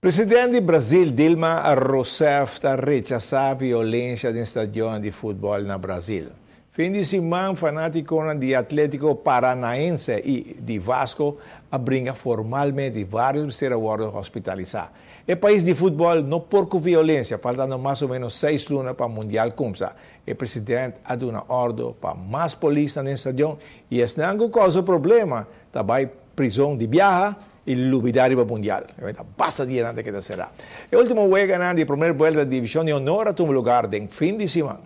Presidente do Brasil Dilma Rousseff tá a violência no estádio de futebol no Brasil. Fim de semana, fanático de Atlético Paranaense e de Vasco abrinha formalmente vários observadores hospitalizados. O é país de futebol não porco violência, faltando mais ou menos seis lunas para o Mundial Cumsa. O é presidente ha uma ordem para mais polícia no estádio e esse não é causa problema. Também prisão de viagem il Lubitario Mundial. Basta dire nada que te será. E último vuoi ganare la prima vuelta di divisione honor a tu lugar em fim de semana.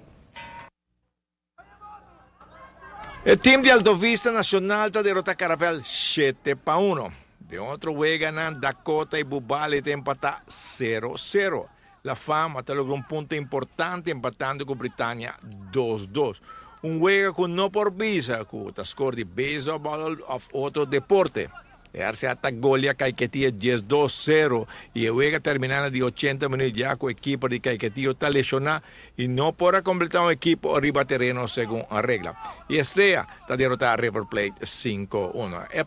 o team de Aldovista Nacional derrota a Caravel 7 para 1. De outro güey Dakota e Bubale têm empata 0-0. La Fama até logró um ponto importante empatando com Britânia 2-2. Um juego que não por visa, que te score de baseball of outro deporte. E Darse hasta golia caiquetia 10-2-0 e y juega terminando de 80 minutos já com o equipo de caiquetia está lesionado e não pode completar um equipo arriba terreno segundo a regra e estreia está derrotada a River Plate 5-1. é El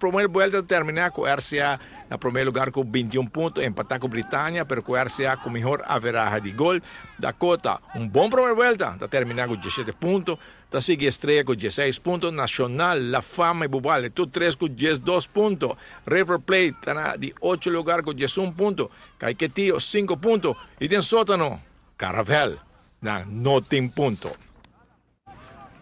de terminar termina a RCA na primeiro lugar com 21 pontos, empatar com a Britânia, percorrer-se-á com melhor averagem de gol. Dakota, um bom primeiro volta, está terminar com 17 pontos. Está seguindo Estreia com 16 pontos. Nacional, La Fama e Bubale, tudo três com 12 pontos. River Plate está de 8 lugar com 11 pontos. Caiquetio, 5 pontos. E tem sótano, Caravel, não, não tem ponto.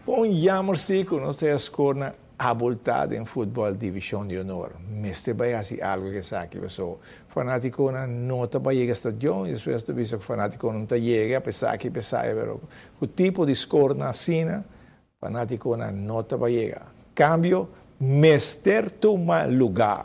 Ponhamos-se com nossa escorna avvoltata in football division di onore. Meste Baiasi algo che sa che so fanaticona nota baiega stagione, e questo visto che fanaticona non tagliega, pensare che pensare però quel tipo di scorna sina fanaticona nota baiega. Cambio mester toma lugar.